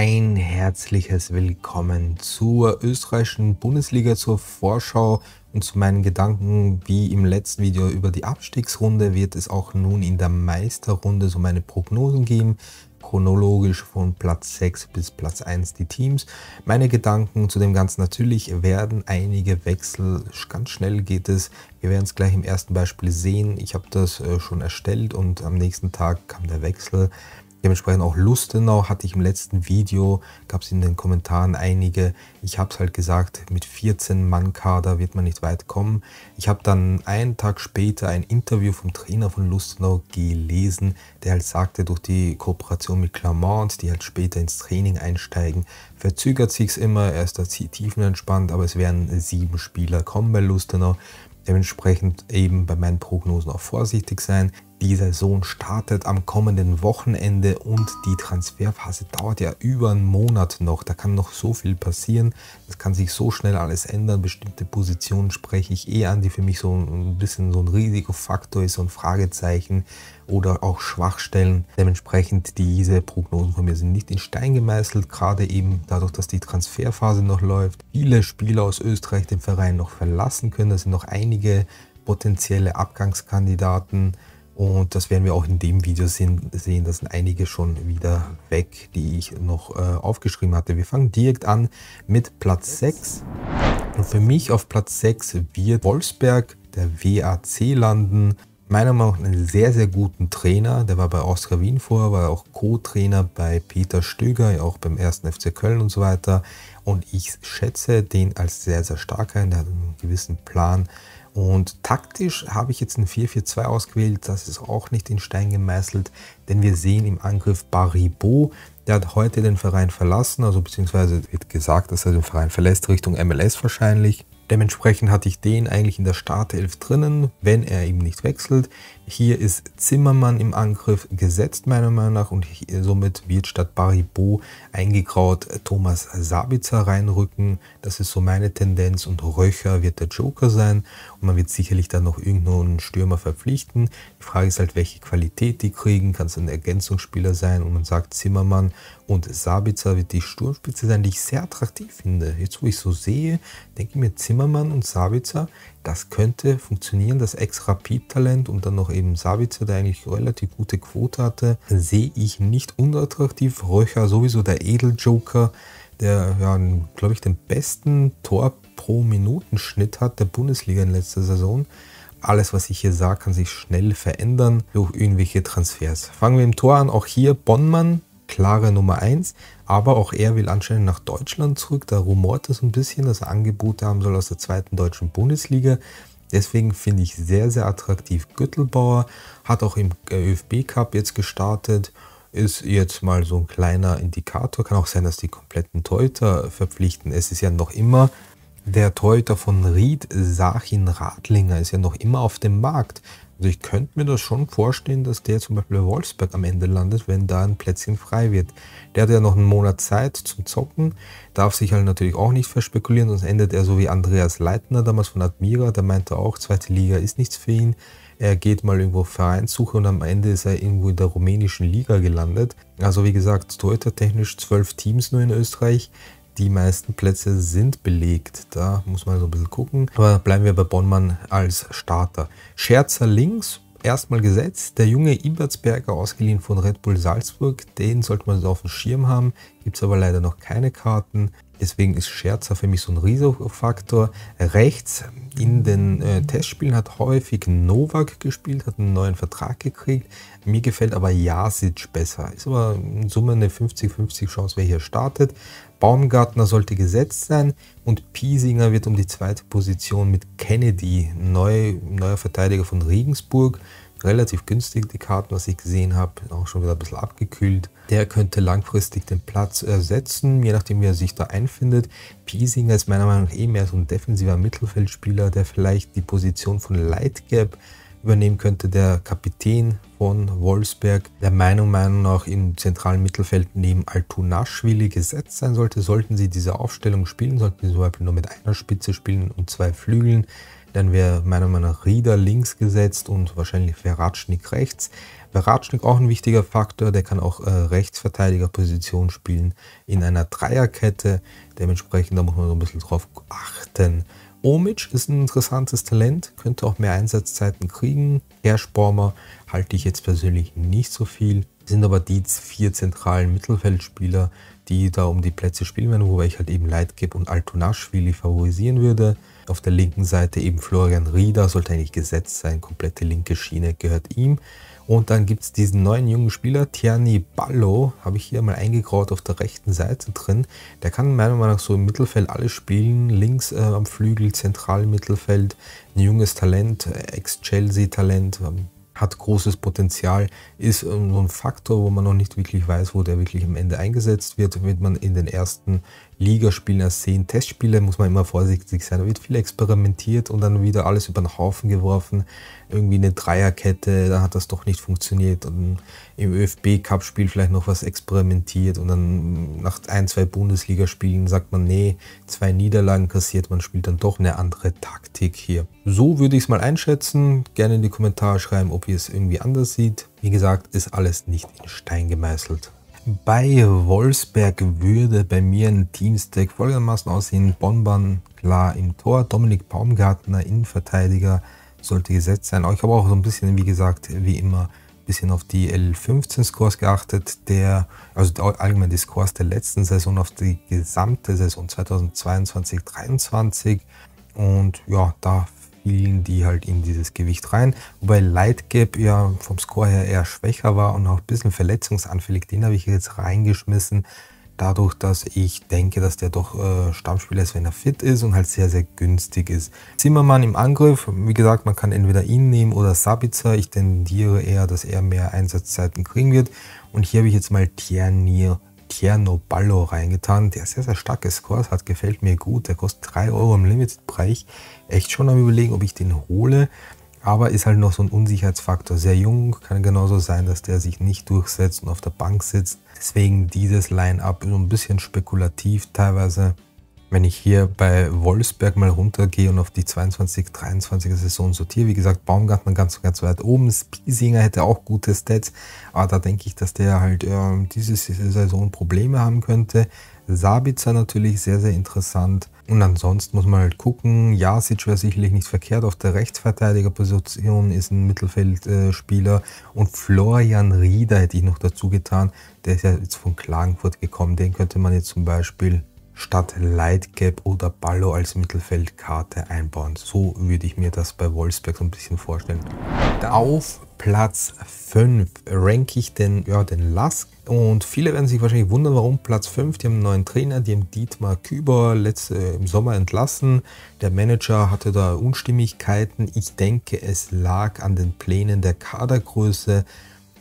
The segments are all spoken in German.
ein herzliches Willkommen zur österreichischen Bundesliga, zur Vorschau und zu meinen Gedanken. Wie im letzten Video über die Abstiegsrunde wird es auch nun in der Meisterrunde so meine Prognosen geben. Chronologisch von Platz 6 bis Platz 1 die Teams. Meine Gedanken zu dem Ganzen natürlich werden einige Wechsel, ganz schnell geht es. Wir werden es gleich im ersten Beispiel sehen. Ich habe das äh, schon erstellt und am nächsten Tag kam der Wechsel. Dementsprechend auch Lustenau hatte ich im letzten Video, gab es in den Kommentaren einige, ich habe es halt gesagt, mit 14 Mann Kader wird man nicht weit kommen. Ich habe dann einen Tag später ein Interview vom Trainer von Lustenau gelesen, der halt sagte, durch die Kooperation mit Clermont, die halt später ins Training einsteigen, verzögert es immer, er ist da tiefenentspannt, aber es werden sieben Spieler kommen bei Lustenau. Dementsprechend eben bei meinen Prognosen auch vorsichtig sein. Die Saison startet am kommenden Wochenende und die Transferphase dauert ja über einen Monat noch. Da kann noch so viel passieren. Das kann sich so schnell alles ändern. Bestimmte Positionen spreche ich eh an, die für mich so ein bisschen so ein Risikofaktor ist, so ein Fragezeichen oder auch Schwachstellen. Dementsprechend diese Prognosen von mir sind nicht in Stein gemeißelt, gerade eben dadurch, dass die Transferphase noch läuft. Viele Spieler aus Österreich den Verein noch verlassen können. Da sind noch einige potenzielle Abgangskandidaten. Und das werden wir auch in dem Video sehen. Da sind einige schon wieder weg, die ich noch äh, aufgeschrieben hatte. Wir fangen direkt an mit Platz 6. Und für mich auf Platz 6 wird Wolfsberg, der WAC, landen. Meiner Meinung nach einen sehr, sehr guten Trainer. Der war bei Oskar Wien vorher, war auch Co-Trainer bei Peter Stöger, auch beim 1. FC Köln und so weiter. Und ich schätze den als sehr, sehr stark ein. Der hat einen gewissen Plan und taktisch habe ich jetzt ein 4-4-2 ausgewählt, das ist auch nicht in Stein gemeißelt, denn wir sehen im Angriff Baribo, der hat heute den Verein verlassen, also beziehungsweise wird gesagt, dass er den Verein verlässt, Richtung MLS wahrscheinlich. Dementsprechend hatte ich den eigentlich in der Startelf drinnen, wenn er eben nicht wechselt. Hier ist Zimmermann im Angriff gesetzt meiner Meinung nach und somit wird statt Barry Bo eingegraut Thomas Sabitzer reinrücken. Das ist so meine Tendenz und Röcher wird der Joker sein und man wird sicherlich dann noch irgendeinen Stürmer verpflichten. Die Frage ist halt, welche Qualität die kriegen. Kann es ein Ergänzungsspieler sein und man sagt Zimmermann und Sabitzer wird die Sturmspitze sein, die ich sehr attraktiv finde. Jetzt wo ich so sehe, denke ich mir Zimmermann Zimmermann und Savitzer, das könnte funktionieren. Das Ex-Rapid-Talent und dann noch eben Savitzer, der eigentlich relativ gute Quote hatte, sehe ich nicht unattraktiv. Röcher sowieso der Edeljoker, der, ja, glaube ich, den besten Tor pro Minutenschnitt hat der Bundesliga in letzter Saison. Alles, was ich hier sage, kann sich schnell verändern durch irgendwelche Transfers. Fangen wir im Tor an. Auch hier Bonnmann, klare Nummer 1. Aber auch er will anscheinend nach Deutschland zurück. Da rumort es ein bisschen, dass er Angebote haben soll aus der zweiten deutschen Bundesliga. Deswegen finde ich sehr, sehr attraktiv. Güttelbauer. hat auch im äh, ÖFB Cup jetzt gestartet. Ist jetzt mal so ein kleiner Indikator. Kann auch sein, dass die kompletten Teuter verpflichten. Es ist ja noch immer der Teuter von Ried, Sachin Radlinger, ist ja noch immer auf dem Markt. Also ich könnte mir das schon vorstellen, dass der zum Beispiel bei Wolfsberg am Ende landet, wenn da ein Plätzchen frei wird. Der hat ja noch einen Monat Zeit zum Zocken, darf sich halt natürlich auch nicht verspekulieren, sonst endet er so wie Andreas Leitner damals von Admira, der meinte auch, zweite Liga ist nichts für ihn. Er geht mal irgendwo Vereinssuche und am Ende ist er irgendwo in der rumänischen Liga gelandet. Also wie gesagt, Torhüter technisch zwölf Teams nur in Österreich die meisten Plätze sind belegt. Da muss man so ein bisschen gucken. Aber bleiben wir bei Bonnmann als Starter. Scherzer links erstmal gesetzt. Der junge Ibertsberger, ausgeliehen von Red Bull Salzburg, den sollte man so auf dem Schirm haben. Gibt es aber leider noch keine Karten. Deswegen ist Scherzer für mich so ein Riesofaktor. Rechts in den äh, Testspielen hat häufig Novak gespielt, hat einen neuen Vertrag gekriegt. Mir gefällt aber Jasic besser. Ist aber in Summe eine 50-50 Chance, wer hier startet. Baumgartner sollte gesetzt sein und Piesinger wird um die zweite Position mit Kennedy, neu, neuer Verteidiger von Regensburg, relativ günstig die Karten, was ich gesehen habe, auch schon wieder ein bisschen abgekühlt. Der könnte langfristig den Platz ersetzen, je nachdem wie er sich da einfindet. Piesinger ist meiner Meinung nach eh mehr so ein defensiver Mittelfeldspieler, der vielleicht die Position von Lightgap übernehmen könnte, der Kapitän von Wolfsberg der Meinung Meinung nach im zentralen Mittelfeld neben Altunaschwili gesetzt sein sollte. Sollten sie diese Aufstellung spielen, sollten sie zum Beispiel nur mit einer Spitze spielen und zwei Flügeln, dann wäre meiner Meinung nach Rieder links gesetzt und wahrscheinlich Veratschnik rechts. Veratschnik auch ein wichtiger Faktor, der kann auch äh, Rechtsverteidigerposition spielen in einer Dreierkette. Dementsprechend, da muss man so ein bisschen drauf achten. Omic ist ein interessantes Talent, könnte auch mehr Einsatzzeiten kriegen. Herr Spormer, halte ich jetzt persönlich nicht so viel. Es sind aber die vier zentralen Mittelfeldspieler, die da um die Plätze spielen werden, wobei ich halt eben Leitgeb und Altonaschwili favorisieren würde. Auf der linken Seite eben Florian Rieder, sollte eigentlich gesetzt sein, komplette linke Schiene gehört ihm. Und dann gibt es diesen neuen jungen Spieler, Tierney Ballo, habe ich hier mal eingegraut auf der rechten Seite drin. Der kann meiner Meinung nach so im Mittelfeld alles spielen, links äh, am Flügel, zentral Mittelfeld, ein junges Talent, äh, Ex-Chelsea-Talent, ähm, hat großes Potenzial, ist so ein Faktor, wo man noch nicht wirklich weiß, wo der wirklich am Ende eingesetzt wird, damit man in den ersten Ligaspielen als sehen. Testspiele muss man immer vorsichtig sein. Da wird viel experimentiert und dann wieder alles über den Haufen geworfen. Irgendwie eine Dreierkette, da hat das doch nicht funktioniert. Und im ÖFB-Cup-Spiel vielleicht noch was experimentiert und dann nach ein, zwei Bundesligaspielen sagt man, nee, zwei Niederlagen kassiert, man spielt dann doch eine andere Taktik hier. So würde ich es mal einschätzen. Gerne in die Kommentare schreiben, ob ihr es irgendwie anders seht. Wie gesagt, ist alles nicht in Stein gemeißelt. Bei Wolfsberg würde bei mir ein Teamstack folgendermaßen aussehen. Bonban klar im Tor, Dominik Baumgartner Innenverteidiger sollte gesetzt sein. Ich habe auch so ein bisschen, wie gesagt, wie immer ein bisschen auf die L15-Scores geachtet, der, also allgemein die Scores der letzten Saison auf die gesamte Saison 2022 2023 Und ja, da fielen die halt in dieses Gewicht rein. Wobei Light Gap ja vom Score her eher schwächer war und auch ein bisschen verletzungsanfällig. Den habe ich jetzt reingeschmissen, dadurch, dass ich denke, dass der doch äh, Stammspieler ist, wenn er fit ist und halt sehr, sehr günstig ist. Zimmermann im Angriff, wie gesagt, man kann entweder ihn nehmen oder Sabitzer. Ich tendiere eher, dass er mehr Einsatzzeiten kriegen wird. Und hier habe ich jetzt mal Tiernir Tierno Ballo reingetan, der sehr, sehr starke Scores hat, gefällt mir gut. Der kostet 3 Euro im limited bereich Echt schon am überlegen, ob ich den hole, aber ist halt noch so ein Unsicherheitsfaktor. Sehr jung, kann genauso sein, dass der sich nicht durchsetzt und auf der Bank sitzt. Deswegen dieses Line-Up so ein bisschen spekulativ teilweise wenn ich hier bei Wolfsberg mal runtergehe und auf die 22, 23er Saison sortiere, wie gesagt, Baumgartner ganz, ganz weit oben, Spiesinger hätte auch gute Stats, aber da denke ich, dass der halt äh, diese Saison Probleme haben könnte. Sabitzer natürlich sehr, sehr interessant. Und ansonsten muss man halt gucken, Jasic wäre sicherlich nicht verkehrt, auf der Rechtsverteidigerposition ist ein Mittelfeldspieler und Florian Rieder hätte ich noch dazu getan, der ist ja jetzt von Klagenfurt gekommen, den könnte man jetzt zum Beispiel statt Lightgap oder Ballo als Mittelfeldkarte einbauen. So würde ich mir das bei Wolfsberg so ein bisschen vorstellen. Auf Platz 5 ranke ich den, ja, den Lask. Und viele werden sich wahrscheinlich wundern, warum Platz 5. Die haben einen neuen Trainer, die haben Dietmar Küber letzt, äh, im Sommer entlassen. Der Manager hatte da Unstimmigkeiten. Ich denke, es lag an den Plänen der Kadergröße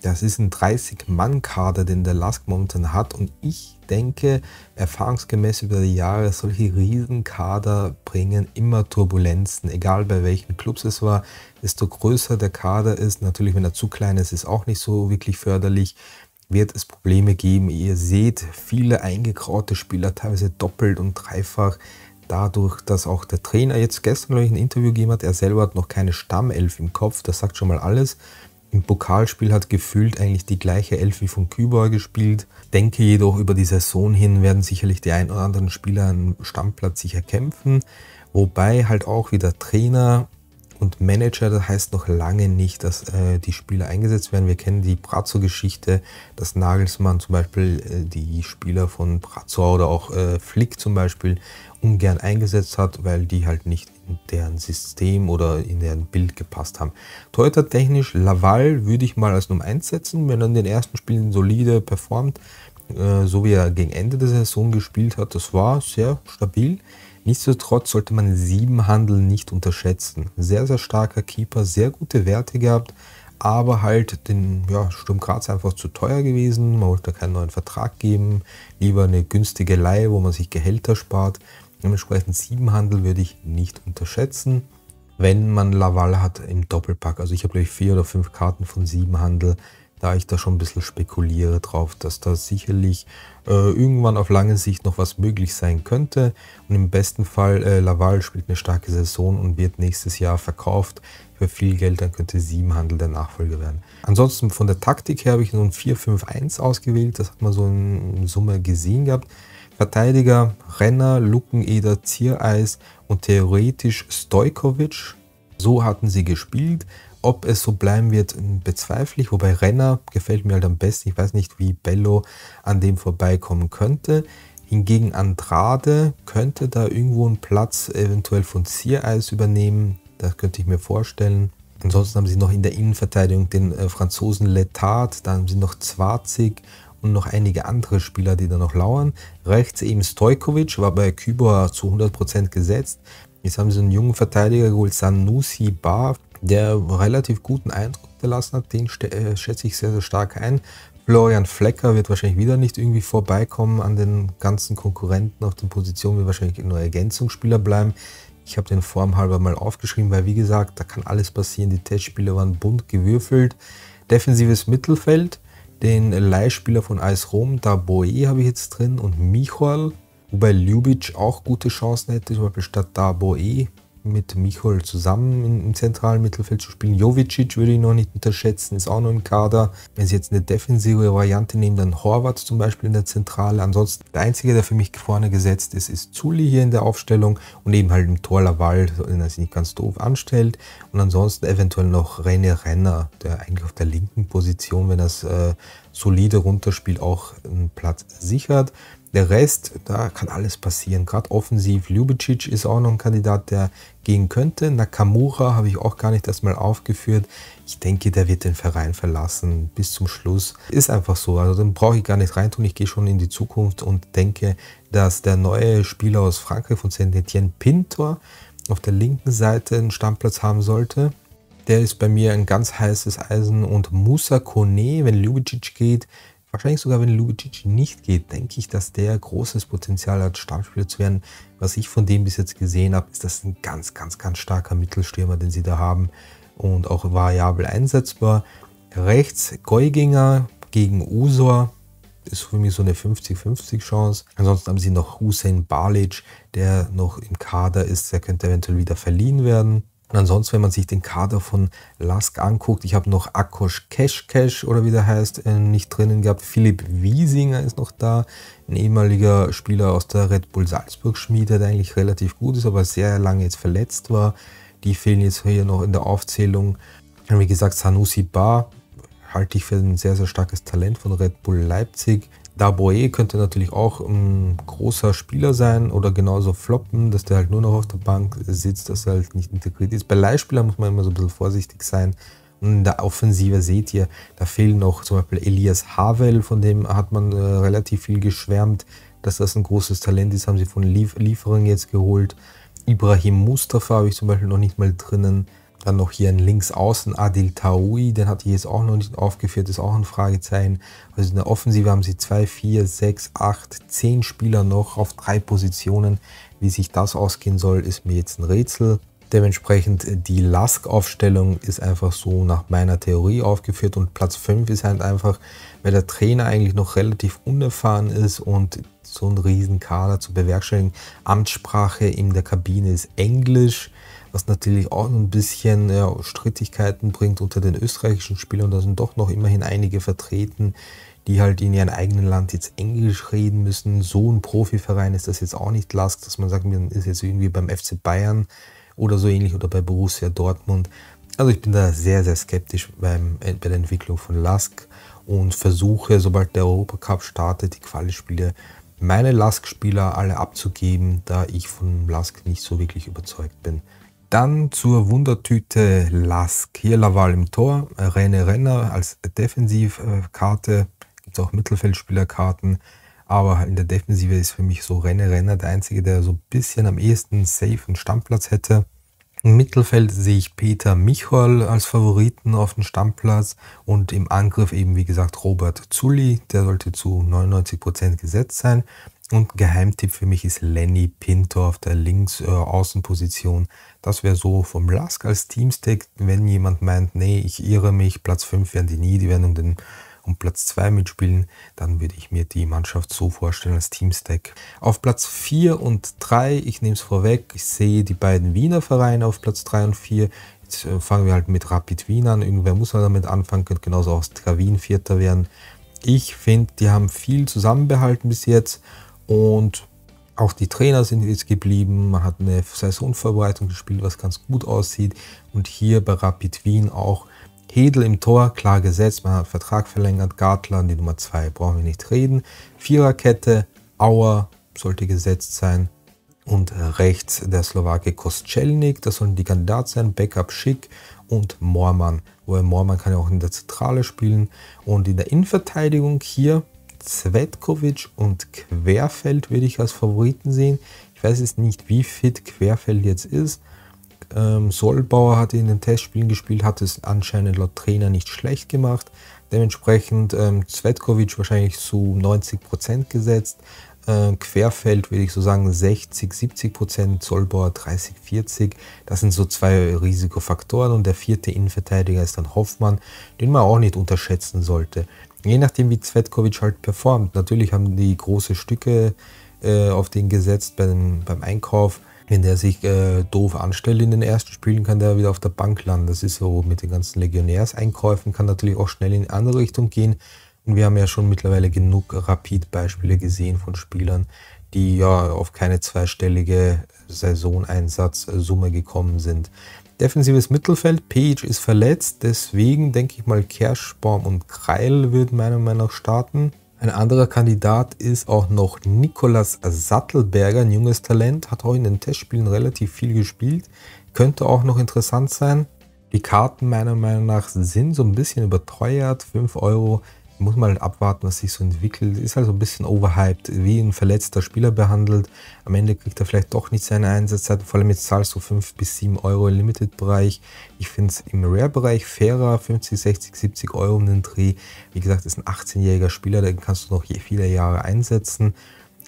das ist ein 30-Mann-Kader, den der Lask momentan hat. Und ich denke, erfahrungsgemäß über die Jahre, solche Riesenkader bringen immer Turbulenzen. Egal bei welchen Clubs es war, desto größer der Kader ist, natürlich wenn er zu klein ist, ist auch nicht so wirklich förderlich, wird es Probleme geben. Ihr seht viele eingekraute Spieler, teilweise doppelt und dreifach dadurch, dass auch der Trainer jetzt gestern, glaube ich, ein Interview gegeben hat, er selber hat noch keine Stammelf im Kopf, das sagt schon mal alles. Im Pokalspiel hat gefühlt eigentlich die gleiche Elf wie von Kübauer gespielt. Denke jedoch, über die Saison hin werden sicherlich die ein oder anderen Spieler einen Stammplatz sicher kämpfen. Wobei halt auch wieder Trainer und Manager, das heißt noch lange nicht, dass äh, die Spieler eingesetzt werden. Wir kennen die Brazzo-Geschichte, dass Nagelsmann zum Beispiel äh, die Spieler von Brazzo oder auch äh, Flick zum Beispiel ungern eingesetzt hat, weil die halt nicht in deren System oder in deren Bild gepasst haben. Teuter technisch Laval würde ich mal als Nummer 1 setzen, wenn er in den ersten Spielen solide performt, äh, so wie er gegen Ende der Saison gespielt hat. Das war sehr stabil. Nichtsdestotrotz sollte man sieben Handel nicht unterschätzen. Sehr, sehr starker Keeper, sehr gute Werte gehabt, aber halt den ja, Sturm Graz einfach zu teuer gewesen. Man wollte keinen neuen Vertrag geben, lieber eine günstige Leihe, wo man sich Gehälter spart. Dementsprechend sieben Handel würde ich nicht unterschätzen wenn man Laval hat im Doppelpack. Also ich habe glaube ich vier oder fünf Karten von sieben Handel da ich da schon ein bisschen spekuliere drauf, dass da sicherlich äh, irgendwann auf lange Sicht noch was möglich sein könnte. Und im besten Fall, äh, Laval spielt eine starke Saison und wird nächstes Jahr verkauft für viel Geld, dann könnte sieben Handel der Nachfolger werden. Ansonsten von der Taktik her habe ich nun 4-5-1 ausgewählt, das hat man so in Summe gesehen gehabt. Verteidiger, Renner, Luckeneder, Ziereis und theoretisch Stojkovic. So hatten sie gespielt. Ob es so bleiben wird, bezweifle ich. Wobei Renner gefällt mir halt am besten. Ich weiß nicht, wie Bello an dem vorbeikommen könnte. Hingegen Andrade könnte da irgendwo einen Platz eventuell von Siereis übernehmen. Das könnte ich mir vorstellen. Ansonsten haben sie noch in der Innenverteidigung den äh, Franzosen Letard, da haben sie noch Zwarzig und noch einige andere Spieler, die da noch lauern. Rechts eben Stojkovic, war bei Kübra zu 100% gesetzt. Jetzt haben sie einen jungen Verteidiger geholt, Sanusi Bar, der relativ guten Eindruck gelassen hat, den äh, schätze ich sehr, sehr stark ein. Florian Flecker wird wahrscheinlich wieder nicht irgendwie vorbeikommen an den ganzen Konkurrenten auf den Positionen, wird wahrscheinlich nur Ergänzungsspieler bleiben. Ich habe den Form halber mal aufgeschrieben, weil wie gesagt, da kann alles passieren. Die Testspiele waren bunt gewürfelt. Defensives Mittelfeld, den Leihspieler von AS Rom, Daboe habe ich jetzt drin und Michal, wobei Ljubic auch gute Chancen hätte, zum Beispiel statt Daboe mit Michol zusammen im zentralen Mittelfeld zu spielen. Jovicic würde ich noch nicht unterschätzen, ist auch noch im Kader. Wenn sie jetzt eine defensive Variante nehmen, dann Horvath zum Beispiel in der Zentrale. Ansonsten der einzige, der für mich vorne gesetzt ist, ist Zulli hier in der Aufstellung und eben halt im Tor Laval, den er sich nicht ganz doof anstellt. Und ansonsten eventuell noch René Renner, der eigentlich auf der linken Position, wenn das äh, solide runterspielt, auch einen Platz sichert. Der Rest, da kann alles passieren. Gerade offensiv, Ljubicic ist auch noch ein Kandidat, der gehen könnte. Nakamura habe ich auch gar nicht erstmal aufgeführt. Ich denke, der wird den Verein verlassen bis zum Schluss. Ist einfach so. Also dann brauche ich gar nicht reintun. Ich gehe schon in die Zukunft und denke, dass der neue Spieler aus Frankreich von Saint-Étienne Pintor auf der linken Seite einen Stammplatz haben sollte. Der ist bei mir ein ganz heißes Eisen und Musa Kone, wenn Ljubicic geht, Wahrscheinlich sogar, wenn Lubicic nicht geht, denke ich, dass der großes Potenzial hat, Stammspieler zu werden. Was ich von dem bis jetzt gesehen habe, ist das ein ganz, ganz, ganz starker Mittelstürmer, den sie da haben und auch variabel einsetzbar. Rechts Geuginger gegen Usor ist für mich so eine 50-50 Chance. Ansonsten haben sie noch Hussein Balic, der noch im Kader ist, der könnte eventuell wieder verliehen werden. Und ansonsten, wenn man sich den Kader von Lask anguckt, ich habe noch Akos Cash oder wie der heißt, äh, nicht drinnen gehabt. Philipp Wiesinger ist noch da, ein ehemaliger Spieler aus der Red Bull Salzburg-Schmiede, der eigentlich relativ gut ist, aber sehr lange jetzt verletzt war. Die fehlen jetzt hier noch in der Aufzählung. Wie gesagt, Sanusi Bar halte ich für ein sehr, sehr starkes Talent von Red Bull Leipzig. Daboe könnte natürlich auch ein großer Spieler sein oder genauso floppen, dass der halt nur noch auf der Bank sitzt, dass er halt nicht integriert ist. Bei Leihspielern muss man immer so ein bisschen vorsichtig sein. In der Offensive seht ihr, da fehlen noch zum Beispiel Elias Havel, von dem hat man äh, relativ viel geschwärmt, dass das ein großes Talent ist, haben sie von Lief jetzt geholt. Ibrahim Mustafa habe ich zum Beispiel noch nicht mal drinnen. Dann noch hier ein Linksaußen, Adil Taoui, den hatte ich jetzt auch noch nicht aufgeführt, ist auch ein Fragezeichen. Also in der Offensive haben sie 2, 4, 6, 8, 10 Spieler noch auf drei Positionen. Wie sich das ausgehen soll, ist mir jetzt ein Rätsel. Dementsprechend die Lask-Aufstellung ist einfach so nach meiner Theorie aufgeführt und Platz 5 ist halt einfach, weil der Trainer eigentlich noch relativ unerfahren ist und so einen riesen Kader zu bewerkstelligen. Amtssprache in der Kabine ist Englisch was natürlich auch ein bisschen ja, Strittigkeiten bringt unter den österreichischen Spielern. Da sind doch noch immerhin einige vertreten, die halt in ihrem eigenen Land jetzt Englisch reden müssen. So ein Profiverein ist das jetzt auch nicht last, dass man sagt, man ist jetzt irgendwie beim FC Bayern oder so ähnlich oder bei Borussia Dortmund. Also ich bin da sehr, sehr skeptisch beim, äh, bei der Entwicklung von Lask und versuche, sobald der Europacup startet, die Quali-Spiele, meine Lask-Spieler alle abzugeben, da ich von Lask nicht so wirklich überzeugt bin. Dann zur Wundertüte Lask. Hier Laval im Tor, Rene Renner als Defensivkarte. Gibt es auch Mittelfeldspielerkarten. Aber in der Defensive ist für mich so Rene Renner der Einzige, der so ein bisschen am ehesten safe einen Stammplatz hätte. Im Mittelfeld sehe ich Peter Michol als Favoriten auf den Stammplatz und im Angriff eben wie gesagt Robert Zulli, der sollte zu 99% Prozent gesetzt sein. Und Geheimtipp für mich ist Lenny Pinto auf der Linksaußenposition. Äh, das wäre so vom Lask als Teamstack, wenn jemand meint, nee, ich irre mich, Platz 5 werden die nie, die werden um den und Platz 2 mitspielen, dann würde ich mir die Mannschaft so vorstellen als Teamstack. Auf Platz 4 und 3, ich nehme es vorweg, ich sehe die beiden Wiener Vereine auf Platz 3 und 4. Jetzt äh, fangen wir halt mit Rapid Wien an. Irgendwer muss man damit anfangen, könnte genauso auch Wien Vierter werden. Ich finde, die haben viel zusammenbehalten bis jetzt und auch die Trainer sind jetzt geblieben. Man hat eine Saisonvorbereitung gespielt, was ganz gut aussieht. Und hier bei Rapid Wien auch Hedel im Tor, klar gesetzt, man hat Vertrag verlängert, Gartler die Nummer 2, brauchen wir nicht reden. Viererkette, Auer sollte gesetzt sein und rechts der Slowake Kostrzelnik, das sollen die Kandidaten sein, Backup Schick und Mormann. Wobei Mormann kann ja auch in der Zentrale spielen und in der Innenverteidigung hier Zvetkovic und Querfeld würde ich als Favoriten sehen. Ich weiß jetzt nicht, wie fit Querfeld jetzt ist, ähm, Solbauer hat in den Testspielen gespielt, hat es anscheinend laut Trainer nicht schlecht gemacht. Dementsprechend ähm, Zvetkovic wahrscheinlich zu 90% gesetzt. Äh, Querfeld würde ich so sagen 60, 70 Solbauer 30, 40. Das sind so zwei Risikofaktoren. Und der vierte Innenverteidiger ist dann Hoffmann, den man auch nicht unterschätzen sollte. Je nachdem, wie Zvetkovic halt performt. Natürlich haben die große Stücke äh, auf den gesetzt beim, beim Einkauf wenn der sich äh, doof anstellt in den ersten Spielen, kann der wieder auf der Bank landen. Das ist so mit den ganzen Legionärseinkäufen, kann natürlich auch schnell in eine andere Richtung gehen. Und wir haben ja schon mittlerweile genug Rapid-Beispiele gesehen von Spielern, die ja auf keine zweistellige Saisoneinsatzsumme gekommen sind. Defensives Mittelfeld, Page ist verletzt, deswegen denke ich mal, Kerschbaum und Kreil würden meiner Meinung nach starten. Ein anderer Kandidat ist auch noch Nikolas Sattelberger, ein junges Talent, hat auch in den Testspielen relativ viel gespielt, könnte auch noch interessant sein. Die Karten meiner Meinung nach sind so ein bisschen überteuert, 5 Euro muss man halt abwarten, was sich so entwickelt. Ist also ein bisschen overhyped, wie ein verletzter Spieler behandelt. Am Ende kriegt er vielleicht doch nicht seine Einsatzzeit. Vor allem jetzt zahlst du 5 bis 7 Euro im Limited-Bereich. Ich finde es im Rare-Bereich fairer, 50, 60, 70 Euro um den Dreh. Wie gesagt, ist ein 18-jähriger Spieler, den kannst du noch viele Jahre einsetzen.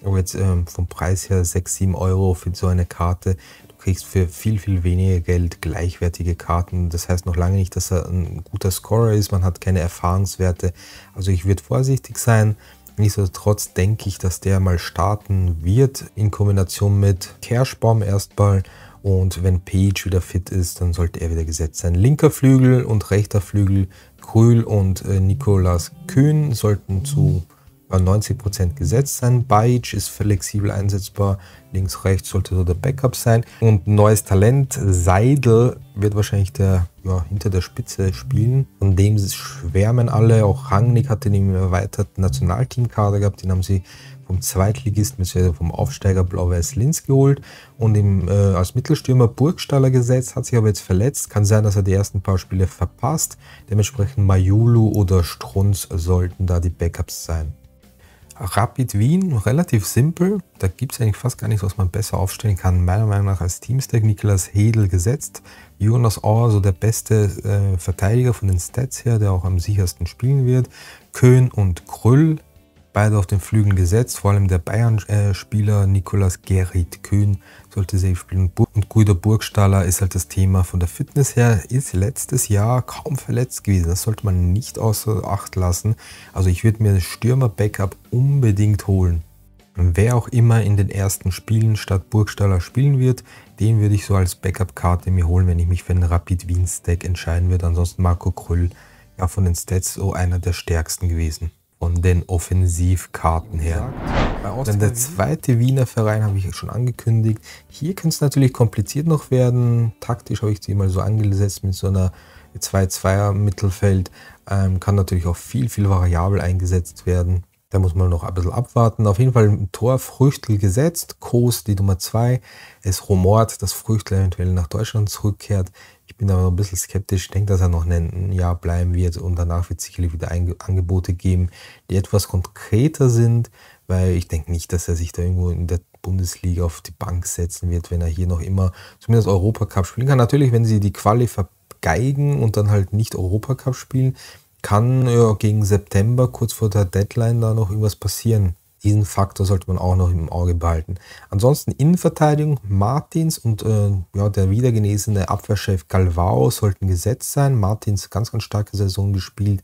Aber jetzt ähm, vom Preis her 6, 7 Euro für so eine Karte kriegst für viel, viel weniger Geld gleichwertige Karten. Das heißt noch lange nicht, dass er ein guter Scorer ist, man hat keine Erfahrungswerte. Also ich würde vorsichtig sein. Nichtsdestotrotz denke ich, dass der mal starten wird in Kombination mit Kerschbaum erstmal. Und wenn Page wieder fit ist, dann sollte er wieder gesetzt sein. Linker Flügel und rechter Flügel, Krühl und äh, Nikolas Kühn sollten zu bei 90% gesetzt sein. Bajic ist flexibel einsetzbar, links, rechts sollte so der Backup sein. Und neues Talent, Seidel wird wahrscheinlich der, ja, hinter der Spitze spielen. Von dem schwärmen alle, auch Rangnick hat den im erweiterten Nationalteamkader gehabt, den haben sie vom Zweitligisten bzw. vom Aufsteiger Blau-Weiß Linz geholt und im, äh, als Mittelstürmer Burgstaller gesetzt, hat sich aber jetzt verletzt. Kann sein, dass er die ersten paar Spiele verpasst. Dementsprechend Majulu oder Strunz sollten da die Backups sein. Rapid Wien, relativ simpel. Da gibt es eigentlich fast gar nichts, was man besser aufstellen kann. Meiner Meinung nach als Teamstack Niklas Hedel gesetzt. Jonas Auer, so der beste äh, Verteidiger von den Stats her, der auch am sichersten spielen wird. Köhn und Krüll, beide auf den Flügeln gesetzt. Vor allem der Bayern-Spieler äh, Nikolas Gerrit Köhn sollte sie spielen. Und Guido Burgstaller ist halt das Thema von der Fitness her, ist letztes Jahr kaum verletzt gewesen. Das sollte man nicht außer Acht lassen. Also ich würde mir das Stürmer-Backup unbedingt holen. wer auch immer in den ersten Spielen statt Burgstaller spielen wird, den würde ich so als Backup-Karte mir holen, wenn ich mich für einen Rapid Wien-Stack entscheiden würde. Ansonsten Marco Krüll, ja von den Stats so einer der stärksten gewesen von den Offensivkarten her. Dann der zweite Wiener Verein habe ich ja schon angekündigt. Hier könnte es natürlich kompliziert noch werden. Taktisch habe ich sie mal so angesetzt mit so einer 2-2er Mittelfeld. Ähm, kann natürlich auch viel, viel variabel eingesetzt werden. Da muss man noch ein bisschen abwarten. Auf jeden Fall im Tor Früchtel gesetzt. Kos die Nummer 2. Es rumort, dass Früchtel eventuell nach Deutschland zurückkehrt. Ich bin aber noch ein bisschen skeptisch. Ich denke, dass er noch ein Jahr bleiben wird und danach wird es sicherlich wieder Angebote geben, die etwas konkreter sind, weil ich denke nicht, dass er sich da irgendwo in der Bundesliga auf die Bank setzen wird, wenn er hier noch immer zumindest Europacup spielen kann. Natürlich, wenn sie die Quali vergeigen und dann halt nicht Europacup spielen, kann ja, gegen September, kurz vor der Deadline, da noch irgendwas passieren. Diesen Faktor sollte man auch noch im Auge behalten. Ansonsten Innenverteidigung, Martins und äh, ja, der wiedergenesene Abwehrchef Galvao sollten gesetzt sein. Martins ganz, ganz starke Saison gespielt.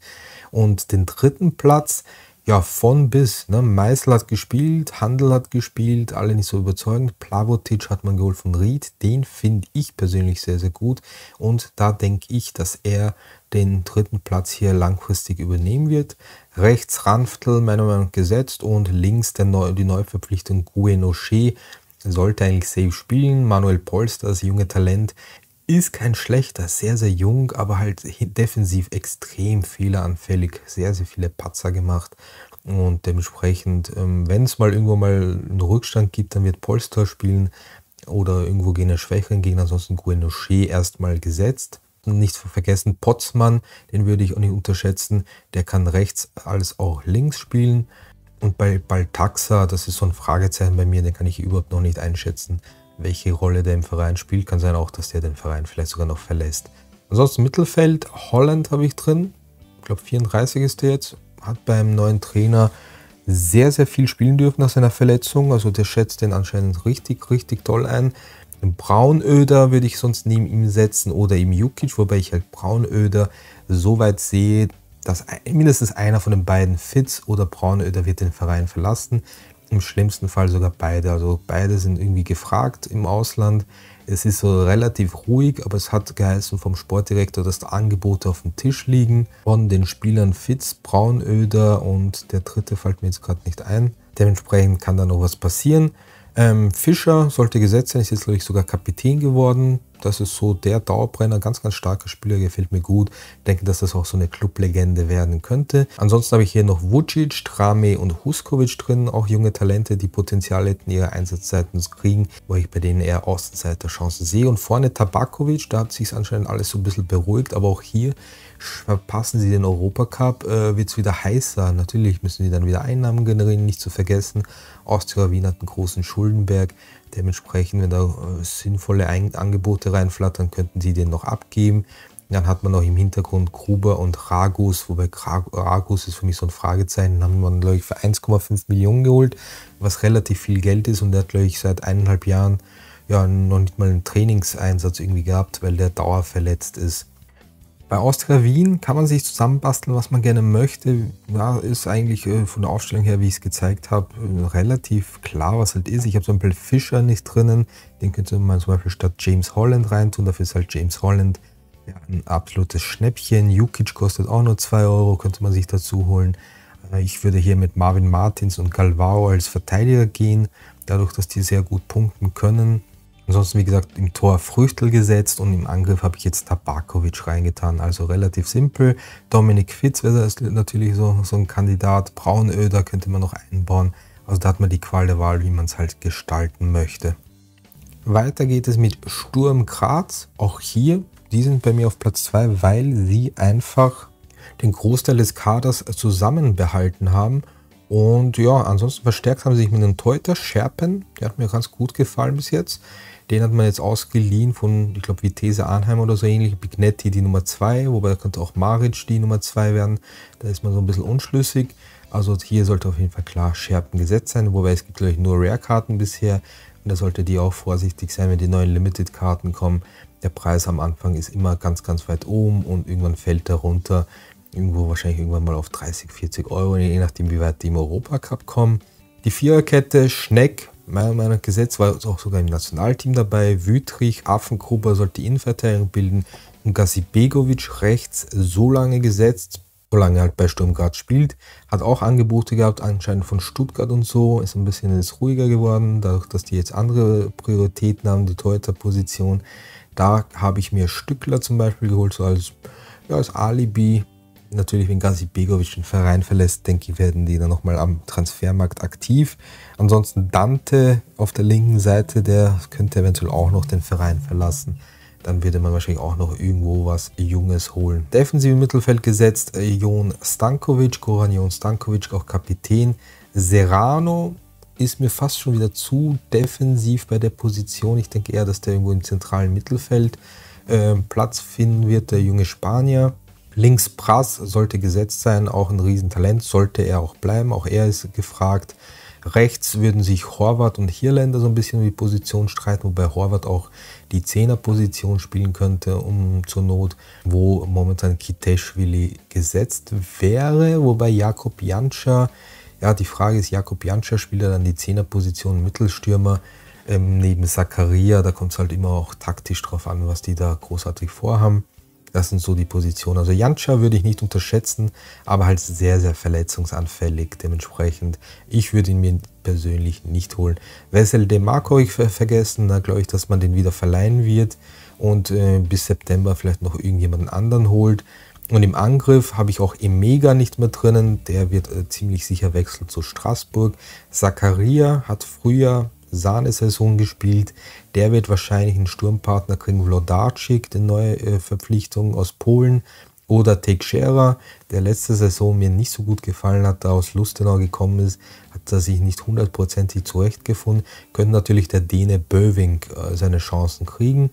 Und den dritten Platz, ja, von bis. Ne? Meißel hat gespielt, Handel hat gespielt, alle nicht so überzeugend. Plavotic hat man geholt von Ried, den finde ich persönlich sehr, sehr gut. Und da denke ich, dass er den dritten Platz hier langfristig übernehmen wird. Rechts Ranftel, meiner Meinung nach, gesetzt und links der Neu die Neuverpflichtung O'Shea. sollte eigentlich safe spielen. Manuel Polster, das junge Talent, ist kein schlechter, sehr, sehr jung, aber halt defensiv extrem fehleranfällig, sehr, sehr viele Patzer gemacht. Und dementsprechend, ähm, wenn es mal irgendwo mal einen Rückstand gibt, dann wird Polster spielen oder irgendwo gehen einen schwächeren Gegner, ansonsten Guenoche erstmal gesetzt. Nicht vergessen, Potzmann, den würde ich auch nicht unterschätzen, der kann rechts als auch links spielen. Und bei Baltaxa, das ist so ein Fragezeichen bei mir, den kann ich überhaupt noch nicht einschätzen welche Rolle der im Verein spielt. Kann sein auch, dass der den Verein vielleicht sogar noch verlässt. Ansonsten Mittelfeld, Holland habe ich drin. Ich glaube 34 ist der jetzt. Hat beim neuen Trainer sehr, sehr viel spielen dürfen nach seiner Verletzung. Also der schätzt den anscheinend richtig, richtig toll ein. Braunöder würde ich sonst neben ihm setzen oder eben Jukic, wobei ich halt Braunöder so weit sehe, dass mindestens einer von den beiden Fitz oder Braunöder wird den Verein verlassen im schlimmsten Fall sogar beide. Also beide sind irgendwie gefragt im Ausland. Es ist so relativ ruhig, aber es hat geheißen vom Sportdirektor, dass da Angebote auf dem Tisch liegen von den Spielern Fitz, Braunöder und der dritte fällt mir jetzt gerade nicht ein. Dementsprechend kann da noch was passieren. Ähm, Fischer sollte gesetzt sein, ist jetzt glaube ich sogar Kapitän geworden das ist so der Dauerbrenner, ganz, ganz starker Spieler, gefällt mir gut. Ich denke, dass das auch so eine Clublegende werden könnte. Ansonsten habe ich hier noch Vucic, Trame und Huskovic drin, auch junge Talente, die Potenzial hätten, ihre Einsatzzeiten zu kriegen, wo ich bei denen eher Außenseiterchancen sehe. Und vorne Tabakovic, da hat sich anscheinend alles so ein bisschen beruhigt, aber auch hier verpassen sie den Europacup, äh, wird es wieder heißer. Natürlich müssen sie dann wieder Einnahmen generieren, nicht zu vergessen. Austria Wien hat einen großen Schuldenberg. Dementsprechend, wenn da äh, sinnvolle Angebote reinflattern, könnten sie den noch abgeben. Dann hat man auch im Hintergrund Gruber und Ragus, wobei Ragus ist für mich so ein Fragezeichen. haben wir, glaube ich, für 1,5 Millionen geholt, was relativ viel Geld ist. Und der hat, glaube ich, seit eineinhalb Jahren ja noch nicht mal einen Trainingseinsatz irgendwie gehabt, weil der dauerverletzt ist. Bei Austria Wien kann man sich zusammenbasteln, was man gerne möchte. Ja, ist eigentlich äh, von der Aufstellung her, wie ich es gezeigt habe, äh, relativ klar, was halt ist. Ich habe zum Beispiel Fischer nicht drinnen. Den könnte man zum Beispiel statt James Holland reintun. Dafür ist halt James Holland ja, ein absolutes Schnäppchen. Jukic kostet auch nur 2 Euro, könnte man sich dazu holen. Äh, ich würde hier mit Marvin Martins und Galvao als Verteidiger gehen. Dadurch, dass die sehr gut punkten können, Ansonsten, wie gesagt, im Tor Früchtel gesetzt und im Angriff habe ich jetzt Tabakovic reingetan. Also relativ simpel. Dominik Fitzweser ist natürlich so, so ein Kandidat. Braunöder könnte man noch einbauen. Also da hat man die Qual der Wahl, wie man es halt gestalten möchte. Weiter geht es mit Sturm Graz. Auch hier, die sind bei mir auf Platz 2, weil sie einfach den Großteil des Kaders zusammenbehalten haben. Und ja, ansonsten verstärkt haben sie sich mit einem Teuter, Scherpen, der hat mir ganz gut gefallen bis jetzt. Den hat man jetzt ausgeliehen von, ich glaube, Vitesse Arnheim oder so ähnlich. Bignetti die Nummer 2, wobei da könnte auch Maric die Nummer 2 werden. Da ist man so ein bisschen unschlüssig. Also hier sollte auf jeden Fall klar Scherpen gesetzt sein, wobei es gibt, glaube ich, nur Rare-Karten bisher. Und da sollte die auch vorsichtig sein, wenn die neuen Limited-Karten kommen. Der Preis am Anfang ist immer ganz, ganz weit oben und irgendwann fällt er runter. Irgendwo wahrscheinlich irgendwann mal auf 30, 40 Euro, je nachdem, wie weit die im Europacup kommen. Die Viererkette Schneck, meiner Meinung nach gesetzt, war auch sogar im Nationalteam dabei. Wütrich, Affengruber sollte Innenverteidigung bilden und Gasibegovic rechts so lange gesetzt, solange er halt bei Sturm Graz spielt. Hat auch Angebote gehabt, anscheinend von Stuttgart und so. Ist ein bisschen jetzt ruhiger geworden, dadurch, dass die jetzt andere Prioritäten haben, die Torhüterposition. Da habe ich mir Stückler zum Beispiel geholt, so als, ja, als Alibi natürlich, wenn Gazi Begovic den Verein verlässt, denke ich, werden die dann nochmal am Transfermarkt aktiv. Ansonsten Dante auf der linken Seite, der könnte eventuell auch noch den Verein verlassen. Dann würde man wahrscheinlich auch noch irgendwo was Junges holen. Defensiv im Mittelfeld gesetzt, äh, Jon Stankovic, Goran Jon Stankovic, auch Kapitän. Serrano ist mir fast schon wieder zu defensiv bei der Position. Ich denke eher, dass der irgendwo im zentralen Mittelfeld äh, Platz finden wird, der junge Spanier. Links Prass sollte gesetzt sein, auch ein Riesentalent, sollte er auch bleiben, auch er ist gefragt. Rechts würden sich Horvath und Hirländer so ein bisschen um die Position streiten, wobei Horvath auch die Zehnerposition spielen könnte, um zur Not, wo momentan Kiteschwili gesetzt wäre, wobei Jakob Janscher, ja, die Frage ist, Jakob Janscher spielt er dann die Zehnerposition Mittelstürmer ähm, neben Zakaria, da kommt es halt immer auch taktisch drauf an, was die da großartig vorhaben. Das sind so die Positionen. Also Janscha würde ich nicht unterschätzen, aber halt sehr, sehr verletzungsanfällig. Dementsprechend, ich würde ihn mir persönlich nicht holen. Wessel de Marco ich ver vergessen, da glaube ich, dass man den wieder verleihen wird und äh, bis September vielleicht noch irgendjemanden anderen holt. Und im Angriff habe ich auch Emega nicht mehr drinnen. Der wird äh, ziemlich sicher wechseln zu Straßburg. Zacharia hat früher Sahnesaison gespielt. Der wird wahrscheinlich einen Sturmpartner kriegen. Vlodarczyk, die neue äh, Verpflichtung aus Polen. Oder Teixeira, der letzte Saison mir nicht so gut gefallen hat, da aus Lustenau gekommen ist, hat er sich nicht hundertprozentig zurechtgefunden. Könnte natürlich der Däne Böving äh, seine Chancen kriegen.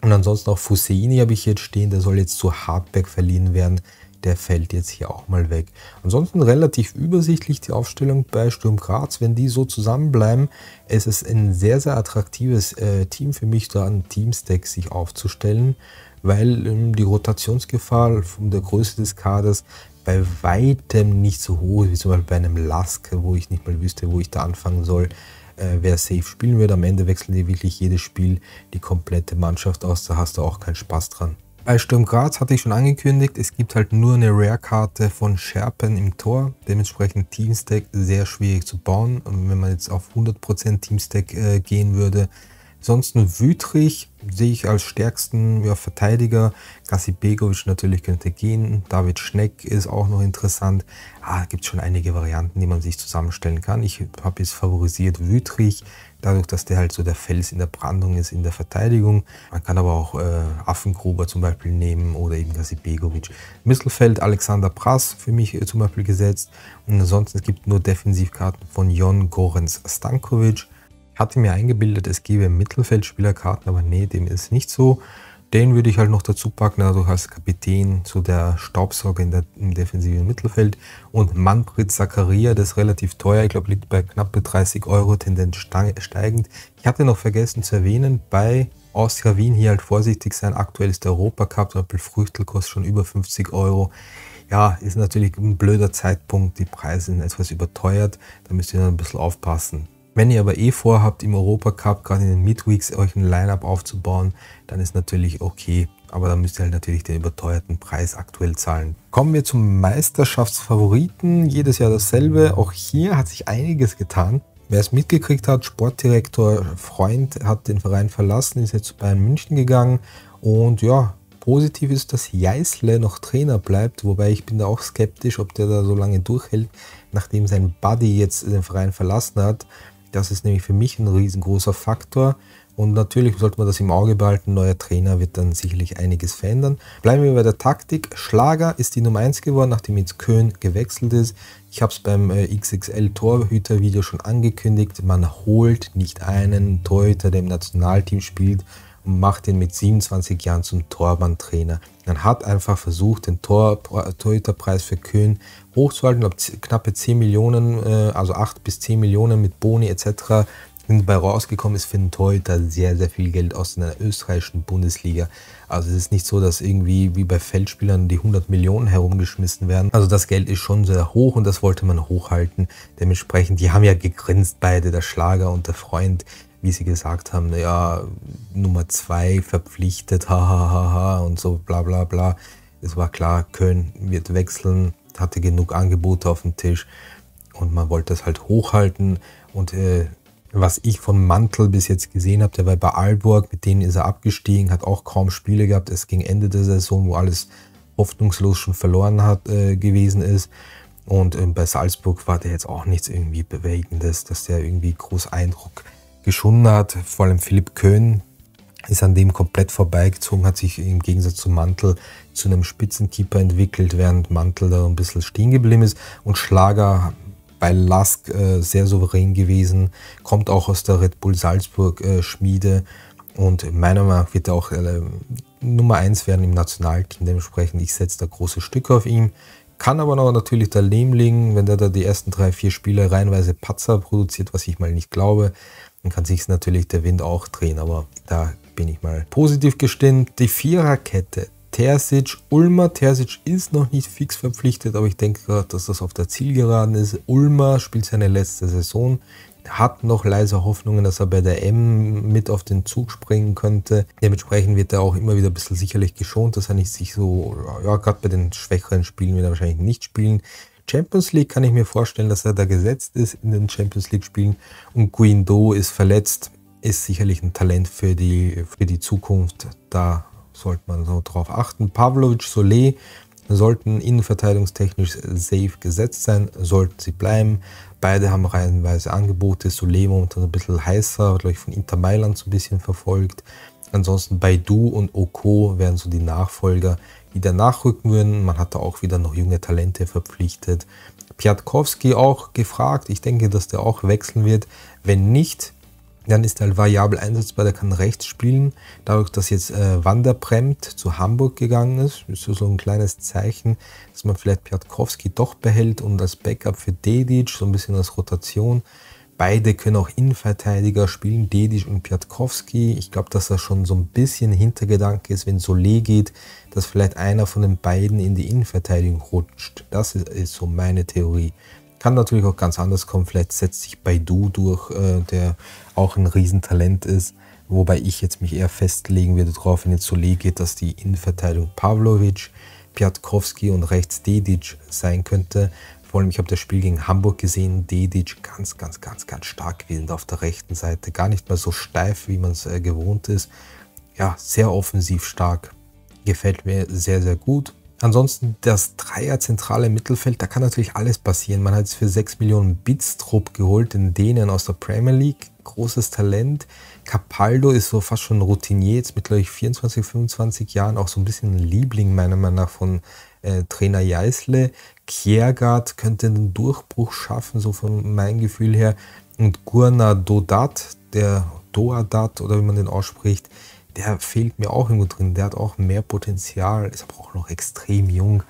Und ansonsten auch Fuseni habe ich jetzt stehen, der soll jetzt zu Hardback verliehen werden der fällt jetzt hier auch mal weg. Ansonsten relativ übersichtlich die Aufstellung bei Sturm Graz. Wenn die so zusammenbleiben, ist es ein sehr, sehr attraktives äh, Team für mich, da einen Teamstack sich aufzustellen, weil ähm, die Rotationsgefahr von der Größe des Kaders bei weitem nicht so hoch ist, wie zum Beispiel bei einem Lask, wo ich nicht mal wüsste, wo ich da anfangen soll äh, wer safe spielen wird. Am Ende wechseln die wirklich jedes Spiel die komplette Mannschaft aus. Da hast du auch keinen Spaß dran. Bei Sturm Graz hatte ich schon angekündigt, es gibt halt nur eine Rare-Karte von Sherpen im Tor. Dementsprechend Teamstack sehr schwierig zu bauen. wenn man jetzt auf 100% Teamstack äh, gehen würde, Ansonsten Wütrich sehe ich als stärksten ja, Verteidiger. Gassi Begovic natürlich könnte gehen. David Schneck ist auch noch interessant. Ah, gibt schon einige Varianten, die man sich zusammenstellen kann. Ich habe jetzt favorisiert Wütrich dadurch, dass der halt so der Fels in der Brandung ist in der Verteidigung. Man kann aber auch äh, Affengruber zum Beispiel nehmen oder eben Begovic. Mittelfeld Alexander Prass für mich äh, zum Beispiel gesetzt. Und ansonsten es gibt nur Defensivkarten von Jon Gorenz Stankovic. Ich Hatte mir eingebildet, es gebe Mittelfeldspielerkarten, aber nee, dem ist nicht so. Den würde ich halt noch dazu packen, also als Kapitän zu der Staubsauger in der, im defensiven Mittelfeld. Und Manfred Zakaria, das ist relativ teuer, ich glaube liegt bei knapp 30 Euro, Tendenz steigend. Ich hatte noch vergessen zu erwähnen, bei Austria Wien hier halt vorsichtig sein. Aktuell ist der Europacup, zum Beispiel Früchtel kostet schon über 50 Euro. Ja, ist natürlich ein blöder Zeitpunkt, die Preise sind etwas überteuert, da müsst ihr dann ein bisschen aufpassen. Wenn ihr aber eh vorhabt, im Europacup gerade in den Midweeks euch ein Lineup aufzubauen, dann ist natürlich okay, aber dann müsst ihr halt natürlich den überteuerten Preis aktuell zahlen. Kommen wir zum Meisterschaftsfavoriten, jedes Jahr dasselbe. Auch hier hat sich einiges getan. Wer es mitgekriegt hat, Sportdirektor Freund hat den Verein verlassen, ist jetzt zu Bayern München gegangen und ja, positiv ist, dass Jeißle noch Trainer bleibt, wobei ich bin da auch skeptisch, ob der da so lange durchhält, nachdem sein Buddy jetzt den Verein verlassen hat. Das ist nämlich für mich ein riesengroßer Faktor. Und natürlich sollte man das im Auge behalten. Neuer Trainer wird dann sicherlich einiges verändern. Bleiben wir bei der Taktik. Schlager ist die Nummer 1 geworden, nachdem jetzt Köhn gewechselt ist. Ich habe es beim äh, XXL-Torhüter-Video schon angekündigt. Man holt nicht einen Torhüter, der im Nationalteam spielt, und macht ihn mit 27 Jahren zum Torbahntrainer. Man hat einfach versucht, den Tor, Torhüterpreis für Köln hochzuhalten. Ich glaube, knappe 10 Millionen, äh, also 8 bis 10 Millionen mit Boni etc. sind bei rausgekommen. Ist für den Torhüter sehr, sehr viel Geld aus einer österreichischen Bundesliga. Also es ist nicht so, dass irgendwie wie bei Feldspielern die 100 Millionen herumgeschmissen werden. Also das Geld ist schon sehr hoch und das wollte man hochhalten. Dementsprechend, die haben ja gegrinst beide, der Schlager und der Freund wie sie gesagt haben, ja, Nummer zwei verpflichtet, hahaha ha, ha, ha, und so bla bla bla. Es war klar, Köln wird wechseln, hatte genug Angebote auf dem Tisch und man wollte das halt hochhalten. Und äh, was ich von Mantel bis jetzt gesehen habe, der war bei Aalborg, mit denen ist er abgestiegen, hat auch kaum Spiele gehabt. Es ging Ende der Saison, wo alles hoffnungslos schon verloren hat äh, gewesen ist. Und äh, bei Salzburg war der jetzt auch nichts irgendwie Bewegendes, dass der irgendwie groß Eindruck hat geschunden hat. Vor allem Philipp Köhn ist an dem komplett vorbeigezogen, hat sich im Gegensatz zu Mantel zu einem Spitzenkeeper entwickelt, während Mantel da ein bisschen stehen geblieben ist. Und Schlager bei Lask äh, sehr souverän gewesen, kommt auch aus der Red Bull Salzburg äh, Schmiede und meiner Meinung nach wird er auch äh, Nummer 1 werden im Nationalteam. Dementsprechend, ich setze da große Stücke auf ihn. Kann aber noch natürlich daneben liegen, wenn der da die ersten drei, vier Spiele reihenweise Patzer produziert, was ich mal nicht glaube, dann kann sich natürlich der Wind auch drehen, aber da bin ich mal positiv gestimmt. Die Viererkette, Terzic, Ulmer. Terzic ist noch nicht fix verpflichtet, aber ich denke gerade, dass das auf der Zielgeraden ist. Ulmer spielt seine letzte Saison, hat noch leise Hoffnungen, dass er bei der M mit auf den Zug springen könnte. Dementsprechend wird er auch immer wieder ein bisschen sicherlich geschont, dass er nicht sich so, ja, gerade bei den schwächeren Spielen wird er wahrscheinlich nicht spielen. Champions League kann ich mir vorstellen, dass er da gesetzt ist in den Champions League Spielen und Guindo ist verletzt, ist sicherlich ein Talent für die, für die Zukunft. Da sollte man so drauf achten. Pavlovic, Solé sollten innenverteidigungstechnisch safe gesetzt sein, sollten sie bleiben. Beide haben reihenweise Angebote. Solé momentan ein bisschen heißer, glaube ich, von Inter Mailand so ein bisschen verfolgt. Ansonsten Baidu und Oko wären so die Nachfolger, die da nachrücken würden. Man hatte auch wieder noch junge Talente verpflichtet. Piatkowski auch gefragt. Ich denke, dass der auch wechseln wird. Wenn nicht, dann ist er halt variabel einsetzbar, der kann rechts spielen. Dadurch, dass jetzt äh, Wanderpremt zu Hamburg gegangen ist, ist so ein kleines Zeichen, dass man vielleicht Piatkowski doch behält und als Backup für Dedic, so ein bisschen als Rotation. Beide können auch Innenverteidiger spielen, Dedic und Piatkowski. Ich glaube, dass das schon so ein bisschen Hintergedanke ist, wenn Solé geht, dass vielleicht einer von den beiden in die Innenverteidigung rutscht. Das ist, ist so meine Theorie. Kann natürlich auch ganz anders kommen. Vielleicht setzt sich Baidu durch, äh, der auch ein Riesentalent ist. Wobei ich jetzt mich eher festlegen würde darauf, wenn jetzt Solé geht, dass die Innenverteidigung Pavlovic, Piatkowski und rechts Dedic sein könnte. Vor allem, ich habe das Spiel gegen Hamburg gesehen. Dedic ganz, ganz, ganz, ganz stark wählend auf der rechten Seite. Gar nicht mehr so steif, wie man es äh, gewohnt ist. Ja, sehr offensiv stark. Gefällt mir sehr, sehr gut. Ansonsten das Dreier zentrale Mittelfeld, da kann natürlich alles passieren. Man hat es für 6 Millionen Trupp geholt, in Dänen aus der Premier League. Großes Talent. Capaldo ist so fast schon Routinier, jetzt mit glaube ich 24, 25 Jahren, auch so ein bisschen ein Liebling meiner Meinung nach von äh, Trainer Jeißle. Kjergaard könnte einen Durchbruch schaffen, so von meinem Gefühl her. Und Gurna Dodat, der Doadat oder wie man den ausspricht, der fehlt mir auch irgendwo drin. Der hat auch mehr Potenzial, ist aber auch noch extrem jung,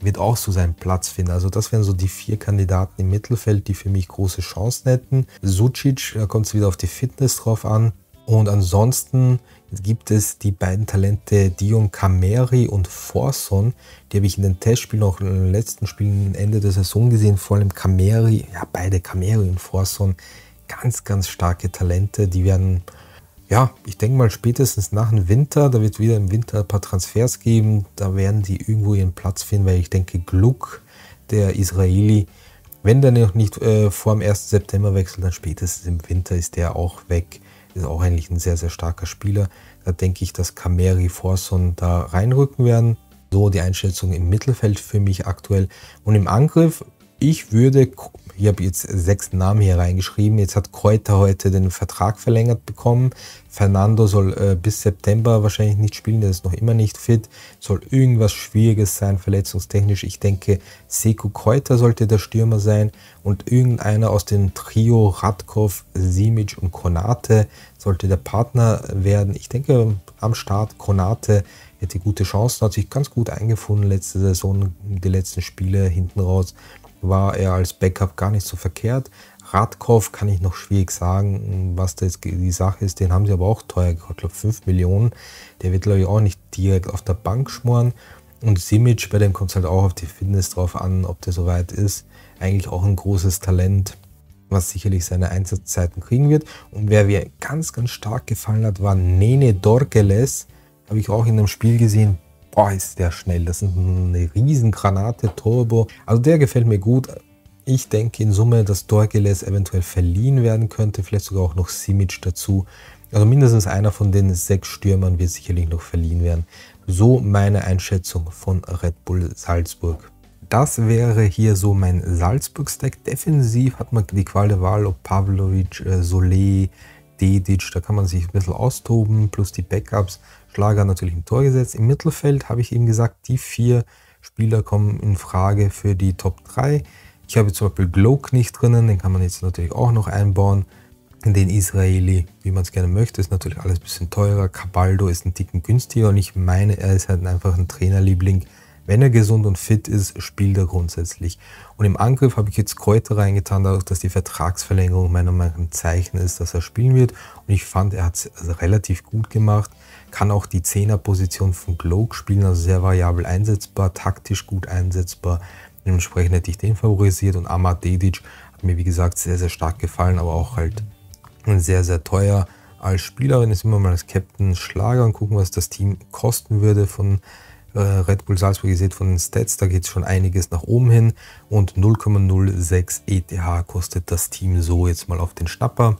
wird auch so seinen Platz finden. Also das wären so die vier Kandidaten im Mittelfeld, die für mich große Chancen hätten. Sucic, da kommt es wieder auf die Fitness drauf an. Und ansonsten gibt es die beiden Talente Dion Cameri und Forson. Die habe ich in den Testspielen, auch in den letzten Spielen Ende der Saison gesehen. Vor allem Cameri, ja beide Cameri und Forson, ganz, ganz starke Talente. Die werden, ja, ich denke mal spätestens nach dem Winter, da wird wieder im Winter ein paar Transfers geben. Da werden die irgendwo ihren Platz finden, weil ich denke, Gluck, der Israeli, wenn der noch nicht äh, vor dem 1. September wechselt, dann spätestens im Winter ist der auch weg ist auch eigentlich ein sehr, sehr starker Spieler. Da denke ich, dass Kameri Forson da reinrücken werden. So die Einschätzung im Mittelfeld für mich aktuell. Und im Angriff, ich würde ich habe jetzt sechs Namen hier reingeschrieben. Jetzt hat Kräuter heute den Vertrag verlängert bekommen. Fernando soll äh, bis September wahrscheinlich nicht spielen, der ist noch immer nicht fit. Soll irgendwas Schwieriges sein, verletzungstechnisch. Ich denke, Seko Kräuter sollte der Stürmer sein und irgendeiner aus dem Trio Radkov, Simic und Konate sollte der Partner werden. Ich denke, am Start Konate hätte gute Chancen, hat sich ganz gut eingefunden letzte Saison, die letzten Spiele hinten raus war er als Backup gar nicht so verkehrt. Radkov kann ich noch schwierig sagen, was da jetzt die Sache ist. Den haben sie aber auch teuer gekauft, ich glaube 5 Millionen. Der wird, glaube ich, auch nicht direkt auf der Bank schmoren. Und Simic, bei dem kommt es halt auch auf die Fitness drauf an, ob der soweit ist. Eigentlich auch ein großes Talent, was sicherlich seine Einsatzzeiten kriegen wird. Und wer mir ganz, ganz stark gefallen hat, war Nene Dorgeles. Habe ich auch in einem Spiel gesehen. Boah, ist der schnell. Das ist eine Granate, Turbo. Also der gefällt mir gut. Ich denke in Summe, dass Dorgeles eventuell verliehen werden könnte. Vielleicht sogar auch noch Simic dazu. Also mindestens einer von den sechs Stürmern wird sicherlich noch verliehen werden. So meine Einschätzung von Red Bull Salzburg. Das wäre hier so mein Salzburg-Stack. Defensiv hat man die Qual der Wahl, ob Pavlovic, äh, Solé, Dedic, da kann man sich ein bisschen austoben, plus die Backups. Schlager natürlich im Tor gesetzt. Im Mittelfeld habe ich eben gesagt, die vier Spieler kommen in Frage für die Top 3. Ich habe zum Beispiel Glock nicht drinnen, den kann man jetzt natürlich auch noch einbauen. Den Israeli, wie man es gerne möchte, ist natürlich alles ein bisschen teurer. Cabaldo ist ein Ticken günstiger und ich meine, er ist halt einfach ein Trainerliebling. Wenn er gesund und fit ist, spielt er grundsätzlich. Und im Angriff habe ich jetzt Kräuter reingetan, dadurch, dass die Vertragsverlängerung meiner Meinung nach ein Zeichen ist, dass er spielen wird. Und ich fand, er hat es also relativ gut gemacht kann auch die Zehner-Position von Glock spielen, also sehr variabel einsetzbar, taktisch gut einsetzbar. Dementsprechend hätte ich den favorisiert und Amad Dedic hat mir wie gesagt sehr, sehr stark gefallen, aber auch halt sehr, sehr teuer. Als Spielerin ist immer mal als Captain Schlager und gucken, was das Team kosten würde von äh, Red Bull Salzburg. Ihr seht von den Stats, da geht es schon einiges nach oben hin und 0,06 ETH kostet das Team so jetzt mal auf den Schnapper.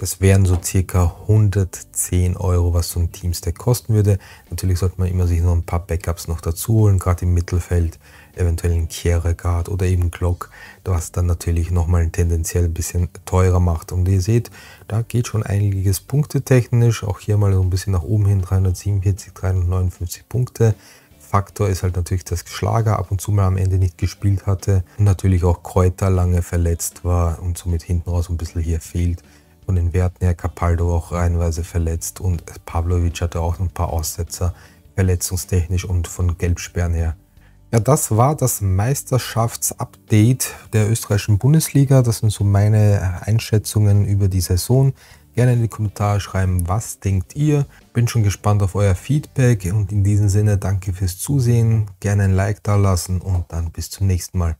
Das wären so circa 110 Euro, was so ein Teamstack kosten würde. Natürlich sollte man immer sich noch ein paar Backups noch dazu holen, gerade im Mittelfeld, eventuell ein Kierkegaard oder eben Glock, was dann natürlich nochmal tendenziell ein bisschen teurer macht. Und ihr seht, da geht schon einiges punktetechnisch, auch hier mal so ein bisschen nach oben hin, 347, 359 Punkte. Faktor ist halt natürlich, dass Schlager ab und zu mal am Ende nicht gespielt hatte und natürlich auch Kräuter lange verletzt war und somit hinten raus ein bisschen hier fehlt. Von den Werten her Capaldo auch reihenweise verletzt und Pavlovic hatte auch ein paar Aussetzer, verletzungstechnisch und von Gelbsperren her. Ja, das war das Meisterschaftsupdate der österreichischen Bundesliga. Das sind so meine Einschätzungen über die Saison. Gerne in die Kommentare schreiben, was denkt ihr? Bin schon gespannt auf euer Feedback und in diesem Sinne danke fürs Zusehen. Gerne ein Like da lassen und dann bis zum nächsten Mal.